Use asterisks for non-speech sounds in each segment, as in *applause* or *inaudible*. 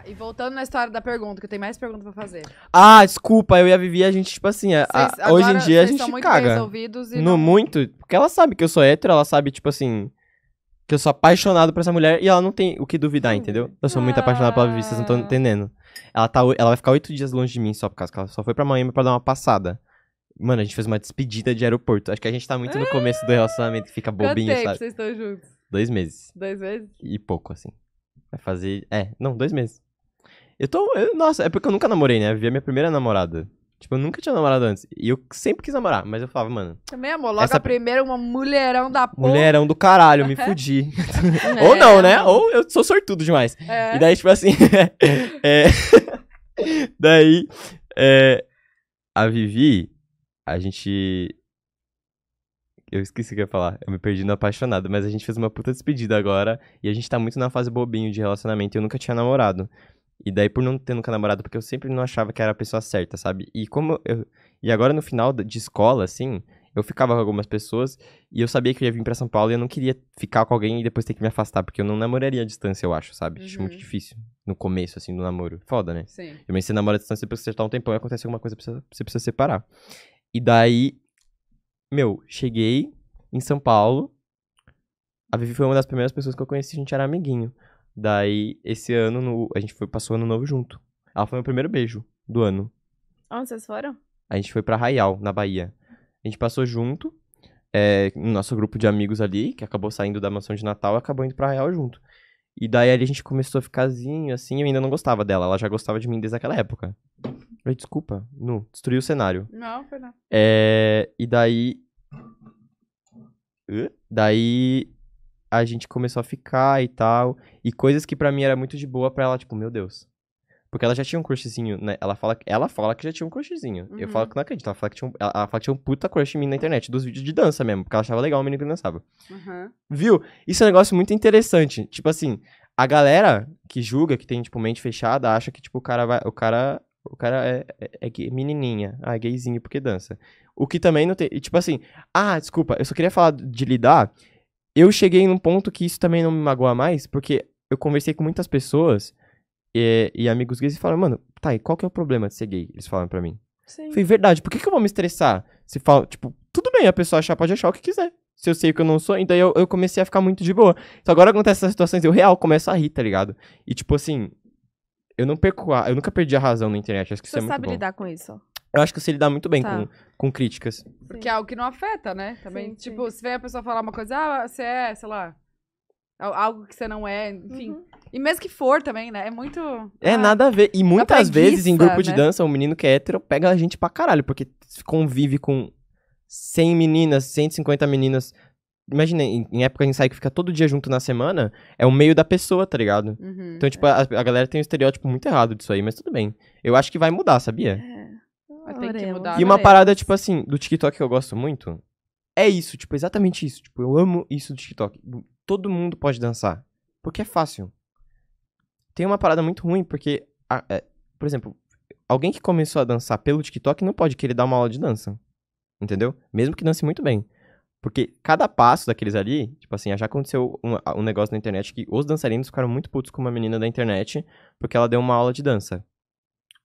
Ah, e voltando na história da pergunta, que eu tenho mais perguntas pra fazer. Ah, desculpa, eu e a Vivi, a gente, tipo assim, Cês, a, hoje em dia a gente são muito caga. resolvidos e no não... muito, porque ela sabe que eu sou hétero, ela sabe, tipo assim, que eu sou apaixonado por essa mulher e ela não tem o que duvidar, entendeu? Eu sou muito apaixonado pela Vivi, vocês não estão ah. entendendo. Ela, tá, ela vai ficar oito dias longe de mim só por causa que ela só foi pra Miami pra dar uma passada. Mano, a gente fez uma despedida de aeroporto. Acho que a gente tá muito no começo do ah! relacionamento que fica bobinho, Quanto sabe? vocês estão juntos? Dois meses. Dois meses? E pouco, assim. Vai fazer. É, não, dois meses. Eu tô. Eu, nossa, é porque eu nunca namorei, né? Eu vivi a minha primeira namorada. Tipo, eu nunca tinha namorado antes. E eu sempre quis namorar, mas eu falava, mano. Também, é amor, logo essa... a primeira, uma mulherão da porra. Mulherão do caralho, me *laughs* é. fudi. É, *laughs* Ou não, né? É. Ou eu sou sortudo demais. É. E daí, tipo assim. *laughs* é... daí. A Vivi, a gente. Eu esqueci o que eu ia falar. Eu me perdi no apaixonado. Mas a gente fez uma puta despedida agora. E a gente tá muito na fase bobinho de relacionamento. E eu nunca tinha namorado. E daí, por não ter nunca namorado, porque eu sempre não achava que era a pessoa certa, sabe? E como eu. E agora no final de escola, assim, eu ficava com algumas pessoas e eu sabia que eu ia vir para São Paulo e eu não queria ficar com alguém e depois ter que me afastar, porque eu não namoraria à distância, eu acho, sabe? Uhum. Acho muito uhum. difícil no começo, assim, do namoro. Foda, né? Sim. Eu me namora à distância, depois que você tá um tempão e acontece alguma coisa, precisa, você precisa separar. E daí, meu, cheguei em São Paulo. A Vivi foi uma das primeiras pessoas que eu conheci, a gente era amiguinho. Daí, esse ano, no, a gente foi, passou ano novo junto. Ela foi meu primeiro beijo do ano. Onde vocês foram? A gente foi pra Raial, na Bahia. A gente passou junto, é, no nosso grupo de amigos ali, que acabou saindo da mansão de Natal, acabou indo pra Raial junto. E daí ali a gente começou a ficarzinho, assim, eu ainda não gostava dela, ela já gostava de mim desde aquela época. desculpa, Nu, destruiu o cenário. Não, foi não. É, e daí... Daí a gente começou a ficar e tal. E coisas que para mim era muito de boa para ela, tipo, meu Deus. Porque ela já tinha um crushzinho, né? Ela fala, ela fala que já tinha um crushzinho. Uhum. Eu falo uhum. que não acredito. Ela fala que, tinha um, ela, ela fala que tinha um puta crush em mim na internet, dos vídeos de dança mesmo, porque ela achava legal o menino que dançava. Uhum. Viu? Isso é um negócio muito interessante. Tipo assim, a galera que julga, que tem, tipo, mente fechada, acha que, tipo, o cara vai. O cara. O cara é, é, é menininha. Ah, é gayzinho porque dança. O que também não tem. Tipo assim, ah, desculpa, eu só queria falar de lidar eu cheguei num ponto que isso também não me magoa mais, porque eu conversei com muitas pessoas e, eh, e amigos gays e falaram, mano, tá, e qual que é o problema de ser gay? Eles falam para mim. Sim. Foi verdade, por que, que eu vou me estressar? Se fala, tipo, tudo bem, a pessoa achar, pode achar o que quiser. Se eu sei que eu não sou, então eu, eu comecei a ficar muito de boa. Então agora acontece essas situações, eu real começo a rir, tá ligado? E tipo assim, eu não perco a, eu nunca perdi a razão na internet, acho que Você isso é muito bom. Você sabe lidar com isso? Eu acho que você ele dá muito bem tá. com, com críticas. Porque é algo que não afeta, né? Também. Sim, tipo, sim. se vem a pessoa falar uma coisa, ah, você é, sei lá, algo que você não é, enfim. Uhum. E mesmo que for também, né? É muito. É ah, nada a ver. E muitas vezes em grupo de né? dança, um menino que é hétero pega a gente pra caralho, porque convive com 100 meninas, 150 meninas. Imagina, em, em época de ensaio que fica todo dia junto na semana, é o meio da pessoa, tá ligado? Uhum, então, tipo, é. a, a, galera tem um estereótipo muito errado disso aí, mas tudo bem. Eu acho que vai mudar, sabia? Vai ter que mudar. E né? uma parada, tipo assim, do TikTok que eu gosto muito. É isso, tipo, exatamente isso. Tipo, eu amo isso do TikTok. Todo mundo pode dançar. Porque é fácil. Tem uma parada muito ruim, porque, a, é, por exemplo, alguém que começou a dançar pelo TikTok não pode querer dar uma aula de dança. Entendeu? Mesmo que dance muito bem. Porque cada passo daqueles ali, tipo assim, já aconteceu um, um, negócio na internet que os dançarinos ficaram muito putos com uma menina da internet porque ela deu uma aula de dança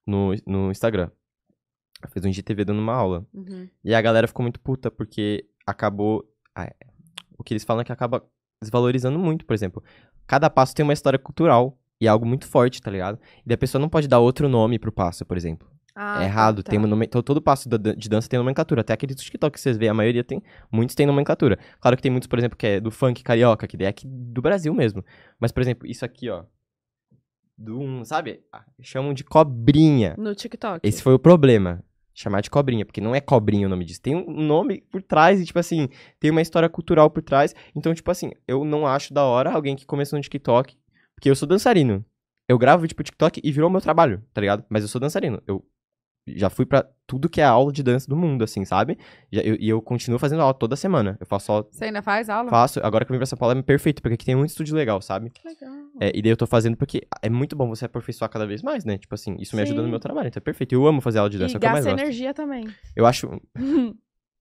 no, no Instagram fez um IGTV dando uma aula. Uhum. E a galera ficou muito puta, porque acabou. Ah, o que eles falam é que acaba desvalorizando muito, por exemplo. Cada passo tem uma história cultural e é algo muito forte, tá ligado? E a pessoa não pode dar outro nome pro passo, por exemplo. Ah, é tá, errado, tá. tem uma nome... Então todo passo de dança tem nomenclatura. Até aqueles TikTok que vocês vê, a maioria tem, muitos tem nomenclatura. Claro que tem muitos, por exemplo, que é do funk carioca, que é aqui do Brasil mesmo. Mas, por exemplo, isso aqui, ó de um, sabe? Ah, chamam de cobrinha. No TikTok. Esse foi o problema. Chamar de cobrinha, porque não é cobrinha o nome disso. Tem um nome por trás e, tipo assim, tem uma história cultural por trás. Então, tipo assim, eu não acho da hora alguém que começou no TikTok, porque eu sou dançarino. Eu gravo, tipo, TikTok e virou meu trabalho, tá ligado? Mas eu sou dançarino. Eu já fui para tudo que é aula de dança do mundo, assim, sabe? E eu, eu, continuo fazendo aula toda semana. Eu faço aula. Você ainda faz aula? Faço. Agora que eu vim pra São Paulo é perfeito, porque aqui tem muito estúdio legal, sabe? Legal. É, e daí eu tô fazendo porque é muito bom você aperfeiçoar cada vez mais, né? Tipo assim, isso Sim. me ajuda no meu trabalho, então é perfeito. Eu amo fazer aula de dança, e é o que eu mais gosto. energia também. Eu acho... *laughs*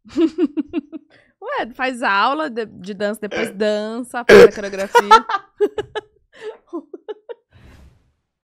*laughs* Ué, faz aula de, de dança, depois dança, faz a coreografia. *laughs*